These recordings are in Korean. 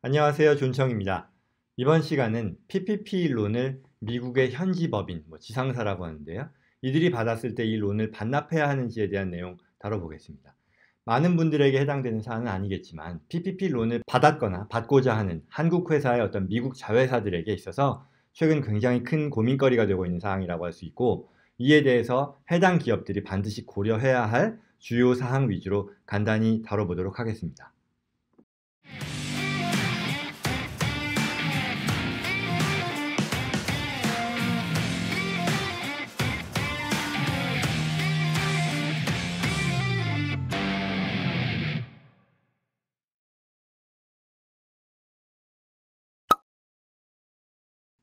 안녕하세요. 존청입니다. 이번 시간은 PPP 론을 미국의 현지 법인, 뭐 지상사라고 하는데요. 이들이 받았을 때 이 론을 반납해야 하는지에 대한 내용 다뤄보겠습니다. 많은 분들에게 해당되는 사안은 아니겠지만 PPP 론을 받았거나 받고자 하는 한국 회사의 어떤 미국 자회사들에게 있어서 최근 굉장히 큰 고민거리가 되고 있는 사항이라고 할 수 있고 이에 대해서 해당 기업들이 반드시 고려해야 할 주요 사항 위주로 간단히 다뤄보도록 하겠습니다.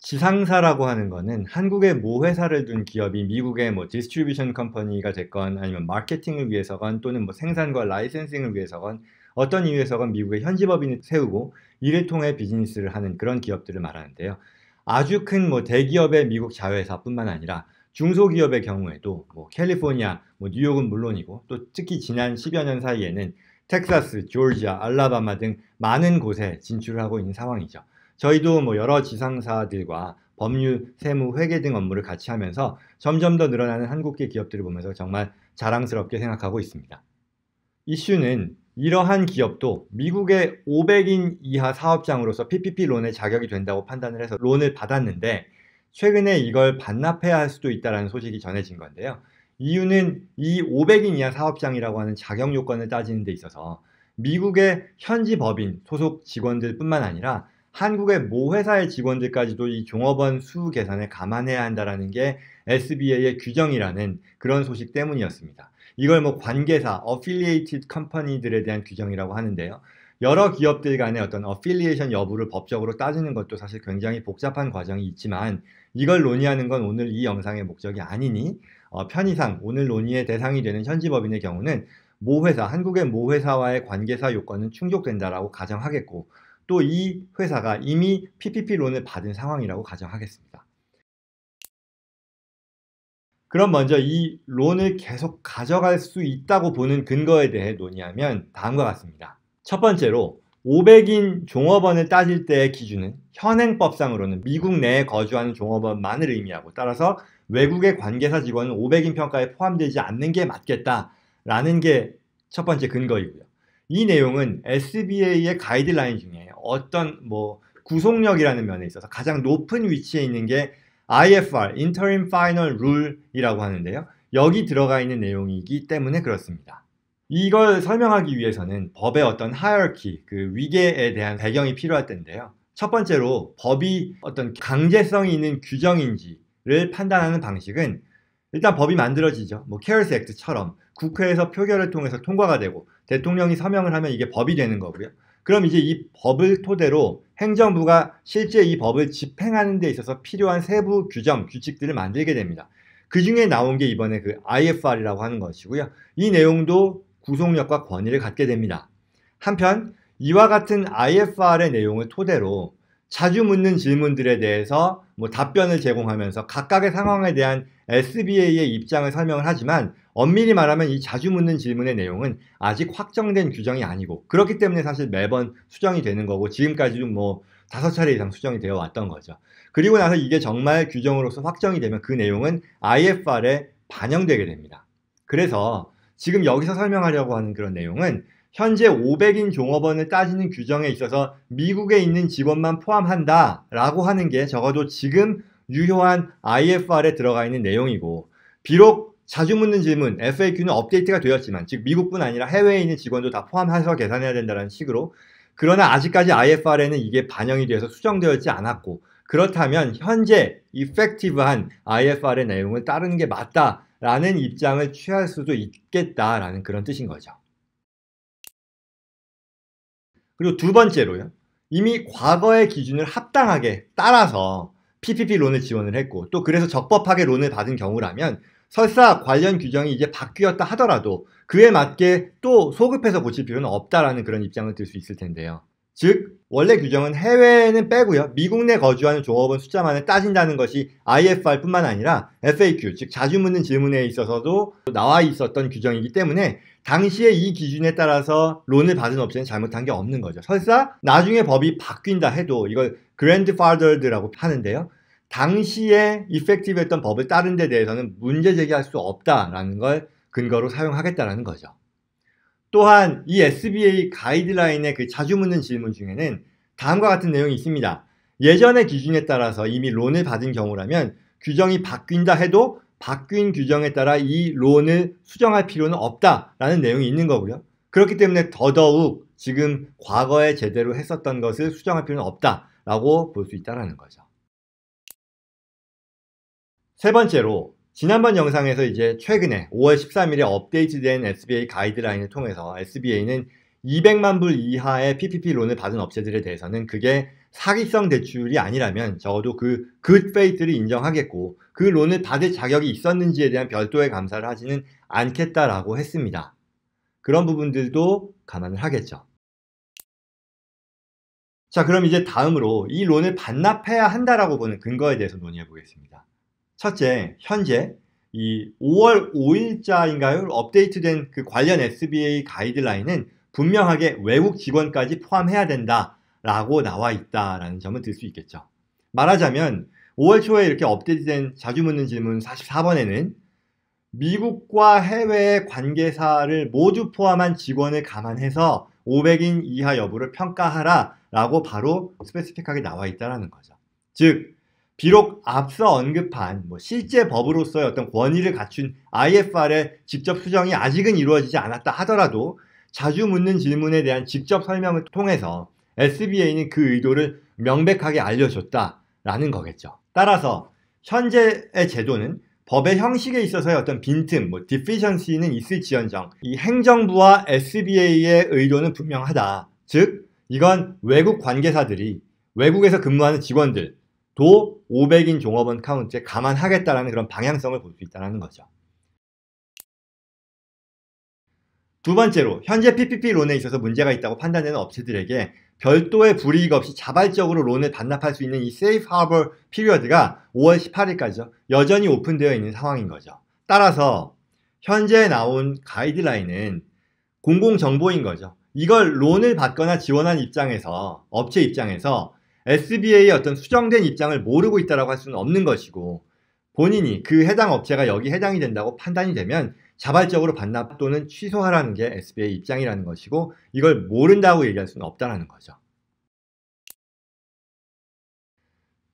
지상사라고 하는 거는 한국에 모 회사를 둔 기업이 미국의 뭐 디스트리뷰션 컴퍼니가 됐건 아니면 마케팅을 위해서건 또는 뭐 생산과 라이센싱을 위해서건 어떤 이유에서건 미국의 현지법인을 세우고 이를 통해 비즈니스를 하는 그런 기업들을 말하는데요. 아주 큰 뭐 대기업의 미국 자회사뿐만 아니라 중소기업의 경우에도 뭐 캘리포니아, 뭐 뉴욕은 물론이고 또 특히 지난 10여 년 사이에는 텍사스, 조지아, 알라바마 등 많은 곳에 진출하고 있는 상황이죠. 저희도 뭐 여러 지상사들과 법률, 세무, 회계 등 업무를 같이 하면서 점점 더 늘어나는 한국계 기업들을 보면서 정말 자랑스럽게 생각하고 있습니다. 이슈는 이러한 기업도 미국의 500인 이하 사업장으로서 PPP 론의 자격이 된다고 판단을 해서 론을 받았는데 최근에 이걸 반납해야 할 수도 있다는 소식이 전해진 건데요. 이유는 이 500인 이하 사업장이라고 하는 자격 요건을 따지는 데 있어서 미국의 현지 법인 소속 직원들 뿐만 아니라 한국의 모 회사의 직원들까지도 이 종업원 수 계산에 감안해야 한다는게 SBA의 규정이라는 그런 소식 때문이었습니다. 이걸 뭐 관계사, 어필리에이티드 컴퍼니들에 대한 규정이라고 하는데요. 여러 기업들 간의 어떤 어필리에이션 여부를 법적으로 따지는 것도 사실 굉장히 복잡한 과정이 있지만 이걸 논의하는 건 오늘 이 영상의 목적이 아니니 어, 편의상 오늘 논의의 대상이 되는 현지법인의 경우는 모 회사, 한국의 모 회사와의 관계사 요건은 충족된다라고 가정하겠고 또이 회사가 이미 PPP론을 받은 상황이라고 가정하겠습니다. 그럼 먼저 이 론을 계속 가져갈 수 있다고 보는 근거에 대해 논의하면 다음과 같습니다. 첫 번째로 500인 종업원을 따질 때의 기준은 현행법상으로는 미국 내에 거주하는 종업원만을 의미하고 따라서 외국의 관계사 직원은 500인 평가에 포함되지 않는 게 맞겠다라는 게 첫 번째 근거이고요. 이 내용은 SBA의 가이드라인 중에 어떤 뭐 구속력이라는 면에 있어서 가장 높은 위치에 있는 게 IFR (Interim Final Rule)이라고 하는데요. 여기 들어가 있는 내용이기 때문에 그렇습니다. 이걸 설명하기 위해서는 법의 어떤 하이어키, 그 위계에 대한 배경이 필요할 텐데요. 첫 번째로 법이 어떤 강제성이 있는 규정인지를 판단하는 방식은 일단 법이 만들어지죠. 뭐 케어스 액트처럼 국회에서 표결을 통해서 통과가 되고 대통령이 서명을 하면 이게 법이 되는 거고요. 그럼 이제 이 법을 토대로 행정부가 실제 이 법을 집행하는 데 있어서 필요한 세부 규정, 규칙들을 만들게 됩니다. 그 중에 나온 게 이번에 그 IFR이라고 하는 것이고요. 이 내용도 구속력과 권위를 갖게 됩니다. 한편 이와 같은 IFR의 내용을 토대로 자주 묻는 질문들에 대해서 뭐 답변을 제공하면서 각각의 상황에 대한 SBA의 입장을 설명을 하지만 엄밀히 말하면 이 자주 묻는 질문의 내용은 아직 확정된 규정이 아니고 그렇기 때문에 사실 매번 수정이 되는 거고 지금까지도 뭐 다섯 차례 이상 수정이 되어 왔던 거죠. 그리고 나서 이게 정말 규정으로서 확정이 되면 그 내용은 IFR에 반영되게 됩니다. 그래서 지금 여기서 설명하려고 하는 그런 내용은 현재 500인 종업원을 따지는 규정에 있어서 미국에 있는 직원만 포함한다 라고 하는 게 적어도 지금 유효한 IFR에 들어가 있는 내용이고 비록 자주 묻는 질문 FAQ는 업데이트가 되었지만 즉 미국뿐 아니라 해외에 있는 직원도 다 포함해서 계산해야 된다는 식으로 그러나 아직까지 IFR에는 이게 반영이 돼서 수정되었지 않았고 그렇다면 현재 이펙티브한 IFR의 내용을 따르는 게 맞다라는 입장을 취할 수도 있겠다라는 그런 뜻인 거죠. 그리고 두 번째로요. 이미 과거의 기준을 합당하게 따라서 PPP 론을 지원을 했고 또 그래서 적법하게 론을 받은 경우라면 설사 관련 규정이 이제 바뀌었다 하더라도 그에 맞게 또 소급해서 고칠 필요는 없다라는 그런 입장을 들 수 있을 텐데요. 즉 원래 규정은 해외는 에 빼고요. 미국 내 거주하는 종업원 숫자만을 따진다는 것이 IFR뿐만 아니라 FAQ 즉 자주 묻는 질문에 있어서도 나와 있었던 규정이기 때문에 당시에 이 기준에 따라서 론을 받은 업체는 잘못한 게 없는 거죠. 설사 나중에 법이 바뀐다 해도 이걸 grandfathered라고 하는데요. 당시에 이펙티브했던 법을 따른 데 대해서는 문제 제기할 수 없다라는 걸 근거로 사용하겠다라는 거죠. 또한 이 SBA 가이드라인의 그 자주 묻는 질문 중에는 다음과 같은 내용이 있습니다. 예전의 기준에 따라서 이미 론을 받은 경우라면 규정이 바뀐다 해도 바뀐 규정에 따라 이 론을 수정할 필요는 없다라는 내용이 있는 거고요. 그렇기 때문에 더더욱 지금 과거에 제대로 했었던 것을 수정할 필요는 없다라고 볼 수 있다라는 거죠. 세 번째로 지난번 영상에서 이제 최근에 5월 13일에 업데이트된 SBA 가이드라인을 통해서 SBA는 200만 불 이하의 PPP 론을 받은 업체들에 대해서는 그게 사기성 대출이 아니라면 적어도 그 굿페이스를 인정하겠고 그 론을 받을 자격이 있었는지에 대한 별도의 감사를 하지는 않겠다라고 했습니다. 그런 부분들도 감안을 하겠죠. 자, 그럼 이제 다음으로 이 론을 반납해야 한다라고 보는 근거에 대해서 논의해 보겠습니다. 첫째, 현재 이 5월 5일자인가요? 업데이트된 그 관련 SBA 가이드라인은 분명하게 외국 직원까지 포함해야 된다. 라고 나와 있다라는 점을 들 수 있겠죠. 말하자면 5월 초에 이렇게 업데이트된 자주 묻는 질문 44번에는 미국과 해외의 관계사를 모두 포함한 직원을 감안해서 500인 이하 여부를 평가하라 라고 바로 스페시픽하게 나와 있다라는 거죠. 즉, 비록 앞서 언급한 뭐 실제 법으로서의 어떤 권위를 갖춘 IFR의 직접 수정이 아직은 이루어지지 않았다 하더라도 자주 묻는 질문에 대한 직접 설명을 통해서 SBA는 그 의도를 명백하게 알려줬다라는 거겠죠. 따라서 현재의 제도는 법의 형식에 있어서의 어떤 빈틈, 뭐 디피션시는 있을지언정 이 행정부와 SBA의 의도는 분명하다. 즉 이건 외국 관계사들이 외국에서 근무하는 직원들도 500인 종업원 카운트에 감안하겠다라는 그런 방향성을 볼 수 있다는 거죠. 두 번째로 현재 PPP 론에 있어서 문제가 있다고 판단되는 업체들에게 별도의 불이익 없이 자발적으로 론을 반납할 수 있는 이 세이프 하버 피리어드가 5월 18일까지죠. 여전히 오픈되어 있는 상황인 거죠. 따라서 현재 나온 가이드라인은 공공정보인 거죠. 이걸 론을 받거나 지원한 입장에서 업체 입장에서 SBA의 어떤 수정된 입장을 모르고 있다라고 할 수는 없는 것이고 본인이 그 해당 업체가 여기 해당이 된다고 판단이 되면 자발적으로 반납 또는 취소하라는 게 SBA 입장이라는 것이고 이걸 모른다고 얘기할 수는 없다는 거죠.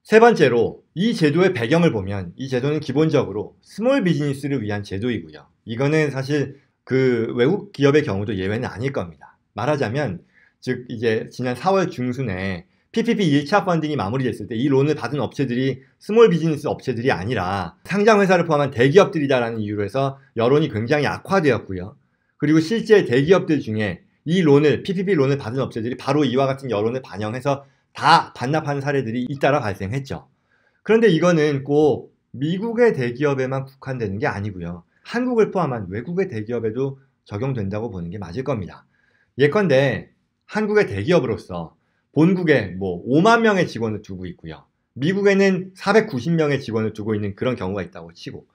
세 번째로 이 제도의 배경을 보면 이 제도는 기본적으로 스몰 비즈니스를 위한 제도이고요. 이거는 사실 그 외국 기업의 경우도 예외는 아닐 겁니다. 말하자면 즉 이제 지난 4월 중순에 PPP 1차 펀딩이 마무리됐을 때 이 론을 받은 업체들이 스몰 비즈니스 업체들이 아니라 상장 회사를 포함한 대기업들이다라는 이유로 해서 여론이 굉장히 악화되었고요. 그리고 실제 대기업들 중에 이 론을 PPP 론을 받은 업체들이 바로 이와 같은 여론을 반영해서 다 반납하는 사례들이 잇따라 발생했죠. 그런데 이거는 꼭 미국의 대기업에만 국한되는 게 아니고요. 한국을 포함한 외국의 대기업에도 적용된다고 보는 게 맞을 겁니다. 예컨대 한국의 대기업으로서 본국에 뭐 5만 명의 직원을 두고 있고요. 미국에는 490명의 직원을 두고 있는 그런 경우가 있다고 치고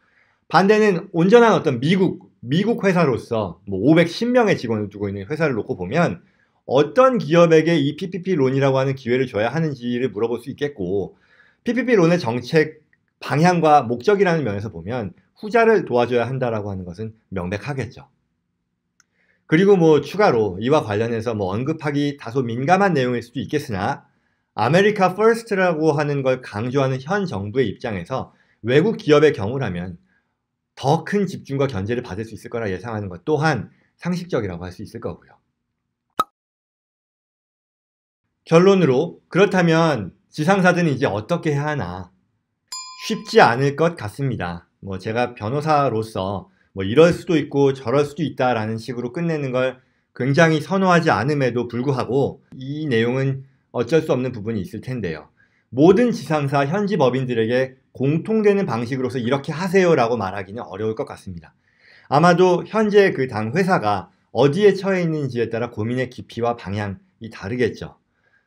반대는 온전한 어떤 미국 미국 회사로서 뭐 510명의 직원을 두고 있는 회사를 놓고 보면 어떤 기업에게 이 PPP 론이라고 하는 기회를 줘야 하는지를 물어볼 수 있겠고 PPP 론의 정책 방향과 목적이라는 면에서 보면 후자를 도와줘야 한다라고 하는 것은 명백하겠죠. 그리고 뭐 추가로 이와 관련해서 뭐 언급하기 다소 민감한 내용일 수도 있겠으나 아메리카 퍼스트라고 하는 걸 강조하는 현 정부의 입장에서 외국 기업의 경우라면 더 큰 집중과 견제를 받을 수 있을 거라 예상하는 것 또한 상식적이라고 할 수 있을 거고요. 결론으로 그렇다면 지상사들은 이제 어떻게 해야 하나 쉽지 않을 것 같습니다. 뭐 제가 변호사로서 뭐 이럴 수도 있고 저럴 수도 있다라는 식으로 끝내는 걸 굉장히 선호하지 않음에도 불구하고 이 내용은 어쩔 수 없는 부분이 있을 텐데요. 모든 지상사 현지 법인들에게 공통되는 방식으로서 이렇게 하세요라고 말하기는 어려울 것 같습니다. 아마도 현재 그 당 회사가 어디에 처해 있는지에 따라 고민의 깊이와 방향이 다르겠죠.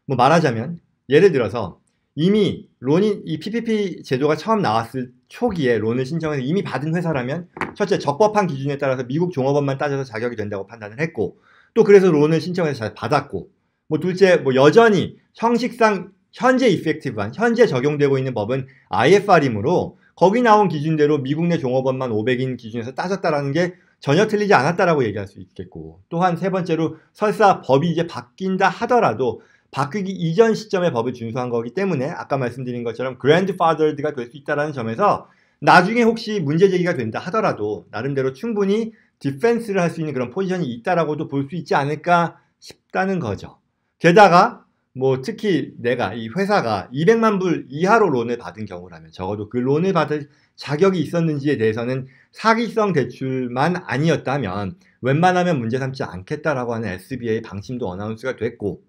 뭐 말하자면 예를 들어서 이미 론이 이 PPP 제도가 처음 나왔을 초기에 론을 신청해서 이미 받은 회사라면 첫째 적법한 기준에 따라서 미국 종업원만 따져서 자격이 된다고 판단을 했고 또 그래서 론을 신청해서 잘 받았고 뭐 둘째 뭐 여전히 형식상 현재 이펙티브한 현재 적용되고 있는 법은 IFR이므로 거기 나온 기준대로 미국 내 종업원만 500인 기준에서 따졌다라는 게 전혀 틀리지 않았다라고 얘기할 수 있겠고 또한 세 번째로 설사 법이 이제 바뀐다 하더라도 바뀌기 이전 시점의 법을 준수한 거기 때문에 아까 말씀드린 것처럼 그랜드파더드가 될 수 있다라는 점에서 나중에 혹시 문제 제기가 된다 하더라도 나름대로 충분히 디펜스를 할 수 있는 그런 포지션이 있다라고도 볼 수 있지 않을까 싶다는 거죠. 게다가 뭐 특히 내가 이 회사가 200만 불 이하로 론을 받은 경우라면 적어도 그 론을 받을 자격이 있었는지에 대해서는 사기성 대출만 아니었다면 웬만하면 문제 삼지 않겠다라고 하는 SBA 방침도 어나운스가 됐고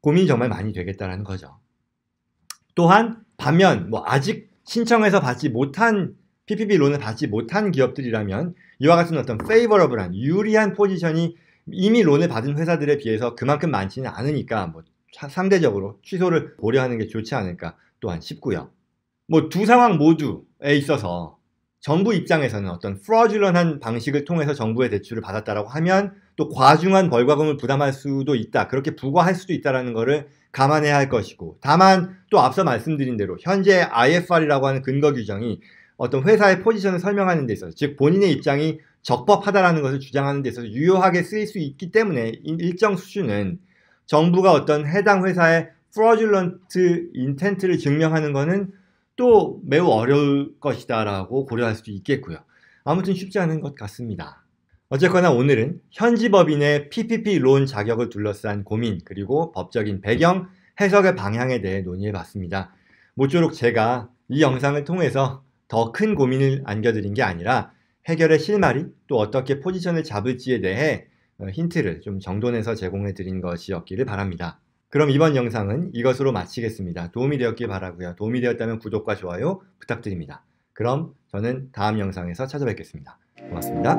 고민이 정말 많이 되겠다라는 거죠. 또한 반면 뭐 아직 신청해서 받지 못한 PPP 론을 받지 못한 기업들이라면 이와 같은 어떤 페이버러블한 유리한 포지션이 이미 론을 받은 회사들에 비해서 그만큼 많지는 않으니까 뭐 상대적으로 취소를 고려하는 게 좋지 않을까 또한 쉽고요뭐 두 상황 모두에 있어서 정부 입장에서는 어떤 프라듀런한 방식을 통해서 정부의 대출을 받았다라고 하면 또 과중한 벌과금을 부담할 수도 있다. 그렇게 부과할 수도 있다라는 거를 감안해야 할 것이고 다만 또 앞서 말씀드린 대로 현재 IFR이라고 하는 근거 규정이 어떤 회사의 포지션을 설명하는 데 있어서 즉 본인의 입장이 적법하다라는 것을 주장하는 데 있어서 유효하게 쓰일 수 있기 때문에 일정 수준은 정부가 어떤 해당 회사의 프로듀런트 인텐트를 증명하는 거는 또 매우 어려울 것이다라고 고려할 수도 있겠고요. 아무튼 쉽지 않은 것 같습니다. 어쨌거나 오늘은 현지 법인의 PPP 론 자격을 둘러싼 고민 그리고 법적인 배경, 해석의 방향에 대해 논의해 봤습니다. 모쪼록 제가 이 영상을 통해서 더 큰 고민을 안겨드린 게 아니라 해결의 실마리 또 어떻게 포지션을 잡을지에 대해 어, 힌트를 좀 정돈해서 제공해 드린 것이었기를 바랍니다. 그럼 이번 영상은 이것으로 마치겠습니다. 도움이 되었길 바라고요. 도움이 되었다면 구독과 좋아요 부탁드립니다. 그럼 저는 다음 영상에서 찾아뵙겠습니다. 고맙습니다.